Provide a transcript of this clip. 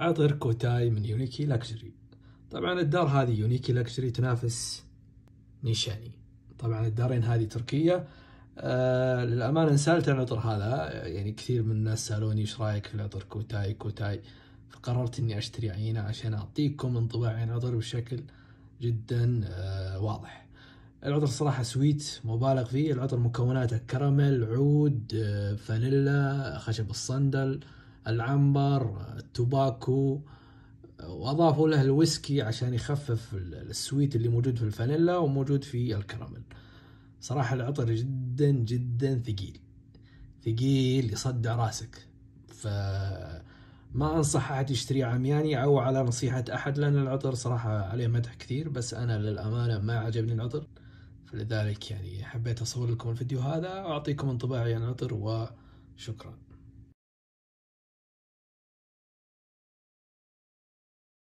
عطر كوتاي من يونيكي لكجري طبعا الدار هذه يونيكي لكجري تنافس نيشاني طبعا الدارين هذه تركية آه للأمانة سألت عن العطر هذا يعني كثير من الناس سألوني إيش رأيك في العطر كوتاي كوتاي فقررت إني أشتري عينة عشان أعطيكم انطباع عن العطر بشكل جدا آه واضح العطر صراحة سويت مبالغ فيه العطر مكوناته كراميل عود آه فانيلا خشب الصندل العنبر التوباكو واضافوا له الويسكي عشان يخفف السويت اللي موجود في الفانيلا وموجود في الكراميل صراحة العطر جدا جدا ثقيل ثقيل يصدع راسك ف ما انصح احد يشتريه عمياني او على نصيحة احد لان العطر صراحة عليه مدح كثير بس انا للامانة ما عجبني العطر فلذلك يعني حبيت اصور لكم الفيديو هذا واعطيكم انطباعي عن العطر وشكرا